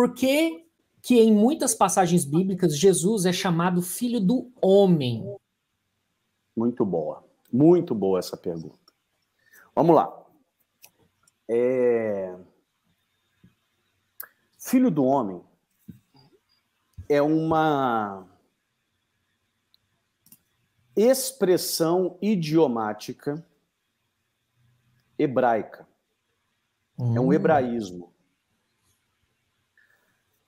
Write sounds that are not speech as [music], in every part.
Por que, que em muitas passagens bíblicas Jesus é chamado filho do homem? Muito boa, muito boa essa pergunta. Vamos lá. É... Filho do homem é uma expressão idiomática hebraica. Hum. É um hum. hebraísmo.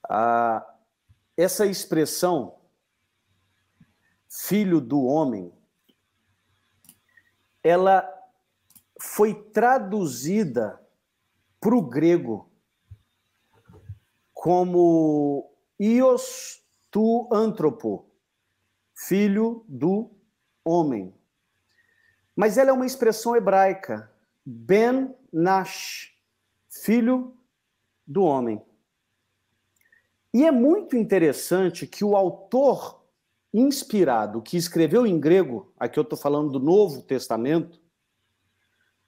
Ah, essa expressão, filho do homem, ela foi traduzida para o grego como ios tu antropo, filho do homem. Mas ela é uma expressão hebraica, ben nash, filho do homem. E é muito interessante que o autor inspirado, que escreveu em grego, aqui eu estou falando do Novo Testamento,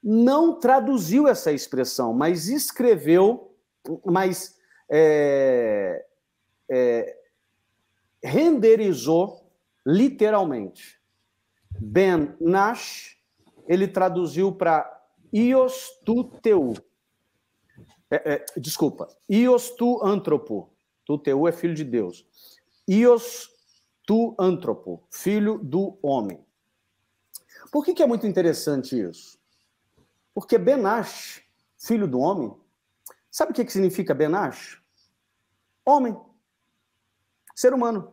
não traduziu essa expressão, mas escreveu, mas é, é, renderizou literalmente. Ben Nash, ele traduziu para Iostuteu. É, é, desculpa, Iostu Antropo. Tu, teu, é filho de Deus. Ios, tu, antropo, filho do homem. Por que, que é muito interessante isso? Porque Benash, filho do homem, sabe o que, que significa Benash? Homem. Ser humano.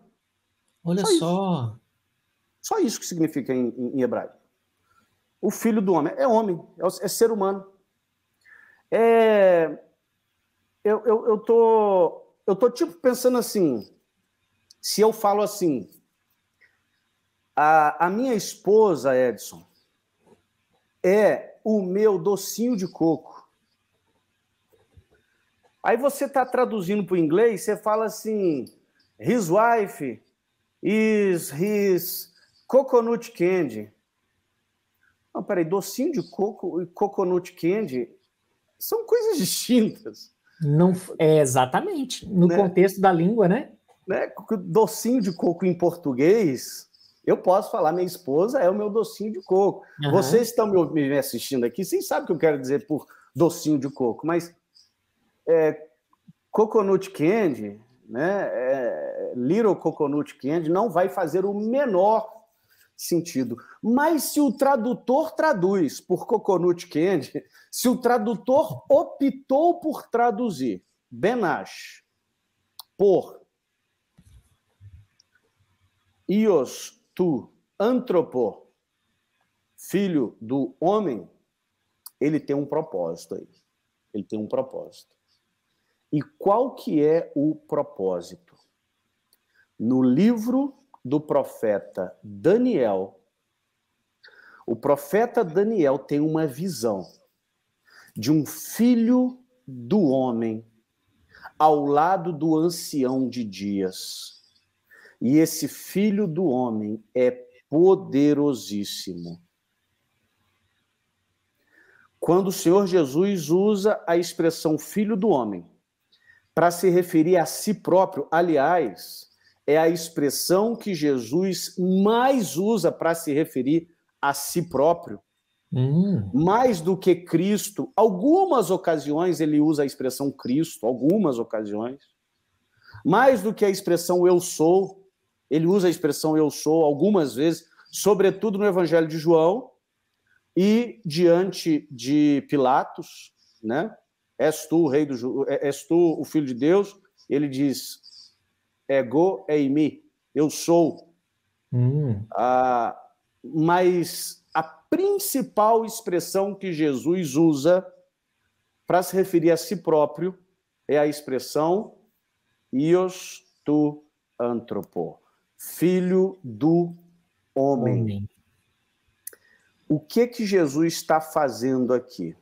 Olha só. só. Só isso que significa em, em, em, hebraico. O filho do homem é homem, é, é ser humano. É, eu, eu, eu tô eu tô tipo pensando assim, se eu falo assim, a, a minha esposa, Edson, é o meu docinho de coco. Aí você tá traduzindo para o inglês, você fala assim, his wife is his coconut candy. Não, peraí, docinho de coco e coconut candy são coisas [laughs] distintas. Não, é exatamente, no né? contexto da língua, né? né? Docinho de coco em português, eu posso falar, minha esposa é o meu docinho de coco. Uhum. Vocês estão me assistindo aqui, vocês sabem o que eu quero dizer por docinho de coco, mas é, coconut candy, né? É, little coconut candy não vai fazer o menor sentido. Mas se o tradutor traduz por Coconut Candy, se o tradutor optou por traduzir Benash por Ios tu antropo, filho do homem, ele tem um propósito aí. Ele tem um propósito. E qual que é o propósito? No livro do profeta Daniel. O profeta Daniel tem uma visão de um filho do homem ao lado do ancião de dias. E esse filho do homem é poderosíssimo. Quando o Senhor Jesus usa a expressão filho do homem para se referir a si próprio, aliás, é a expressão que Jesus mais usa para se referir a si próprio. Hum. Mais do que Cristo, algumas ocasiões ele usa a expressão Cristo, algumas ocasiões. Mais do que a expressão eu sou, ele usa a expressão eu sou algumas vezes, sobretudo no Evangelho de João e diante de Pilatos, né? És tu o rei do é, és tu o filho de Deus? Ele diz ego é em mim, eu sou. Hum. Ah, mas a principal expressão que Jesus usa para se referir a si próprio é a expressão ios tu antropo, filho do homem. homem. O que que Jesus está fazendo aqui?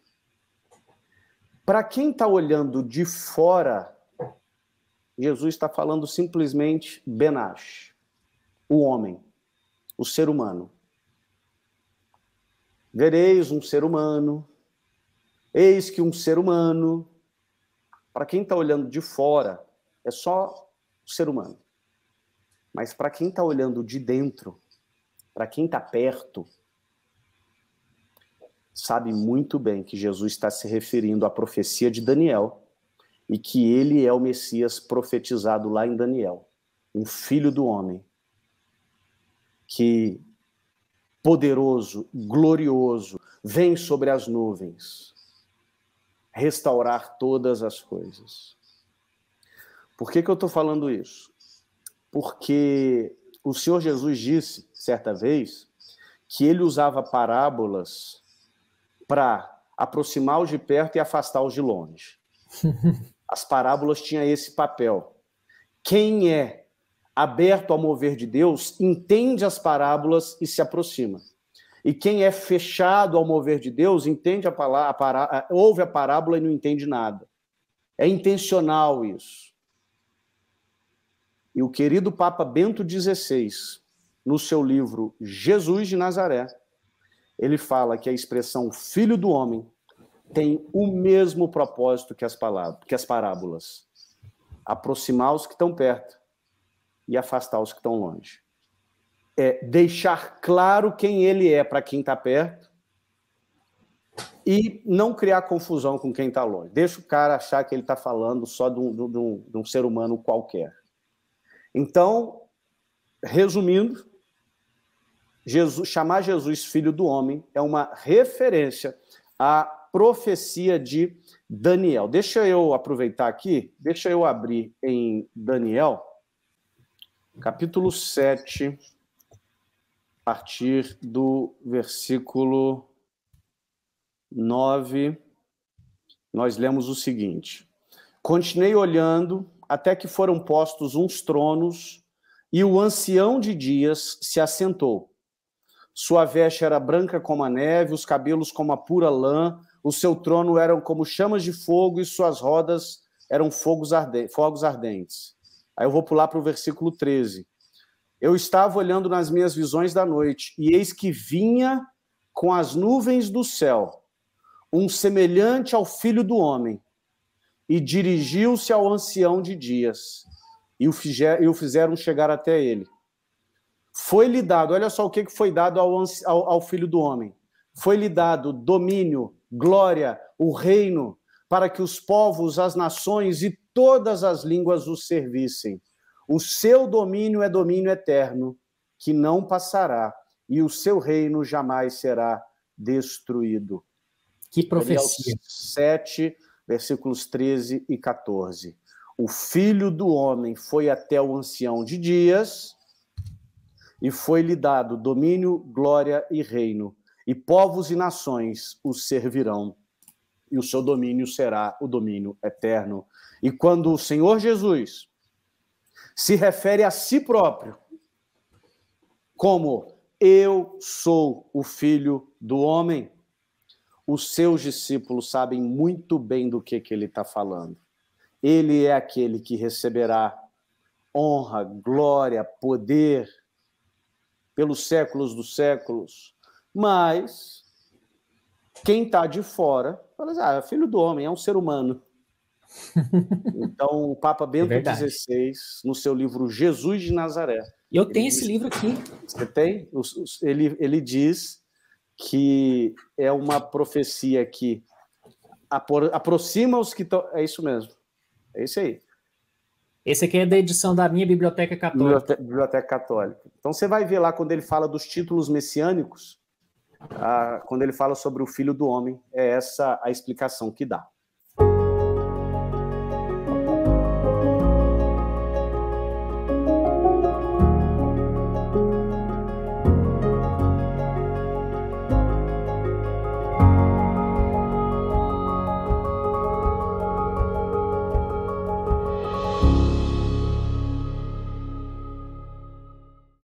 Para quem está olhando de fora, Jesus está falando simplesmente Benash, o homem, o ser humano. Vereis um ser humano, eis que um ser humano, para quem está olhando de fora, é só o ser humano. Mas para quem está olhando de dentro, para quem está perto, sabe muito bem que Jesus está se referindo à profecia de Daniel e que ele é o Messias profetizado lá em Daniel, um filho do homem, que poderoso, glorioso, vem sobre as nuvens restaurar todas as coisas. Por que, que eu estou falando isso? Porque o Senhor Jesus disse, certa vez, que ele usava parábolas para aproximar os de perto e afastar os de longe. [laughs] As parábolas tinham esse papel. Quem é aberto ao mover de Deus entende as parábolas e se aproxima. E quem é fechado ao mover de Deus entende a palavra, ouve a parábola e não entende nada. É intencional isso. E o querido Papa Bento XVI, no seu livro Jesus de Nazaré, ele fala que a expressão filho do homem tem o mesmo propósito que as, palavras, que as parábolas: aproximar os que estão perto e afastar os que estão longe. É deixar claro quem ele é para quem está perto e não criar confusão com quem está longe. Deixa o cara achar que ele está falando só de um, de, um, de um ser humano qualquer. Então, resumindo, Jesus, chamar Jesus filho do homem é uma referência a profecia de Daniel. Deixa eu aproveitar aqui, deixa eu abrir em Daniel, capítulo 7, a partir do versículo 9. Nós lemos o seguinte: Continuei olhando até que foram postos uns tronos, e o ancião de dias se assentou. Sua veste era branca como a neve, os cabelos como a pura lã, o seu trono eram como chamas de fogo e suas rodas eram fogos, arde fogos ardentes. Aí eu vou pular para o versículo 13. Eu estava olhando nas minhas visões da noite, e eis que vinha com as nuvens do céu, um semelhante ao filho do homem, e dirigiu-se ao ancião de dias, e o fizeram chegar até ele. Foi-lhe dado, olha só o que foi dado ao, ao filho do homem: foi-lhe dado domínio, glória, o reino, para que os povos, as nações e todas as línguas o servissem. O seu domínio é domínio eterno, que não passará, e o seu reino jamais será destruído. Que profecia. Daniel 7, versículos 13 e 14. O filho do homem foi até o ancião de dias e foi-lhe dado domínio, glória e reino e povos e nações o servirão, e o seu domínio será o domínio eterno. E quando o Senhor Jesus se refere a si próprio como eu sou o filho do homem, os seus discípulos sabem muito bem do que, que ele está falando. Ele é aquele que receberá honra, glória, poder pelos séculos dos séculos mas quem está de fora fala assim: ah, é filho do homem, é um ser humano. [laughs] então, o Papa Bento XVI, é no seu livro Jesus de Nazaré. Eu tenho diz, esse livro aqui. Você tem? Ele, ele diz que é uma profecia que aproxima os que estão. É isso mesmo. É isso aí. Esse aqui é da edição da minha Biblioteca Católica. Biblioteca Católica. Então você vai ver lá quando ele fala dos títulos messiânicos, ah, quando ele fala sobre o filho do homem, é essa a explicação que dá.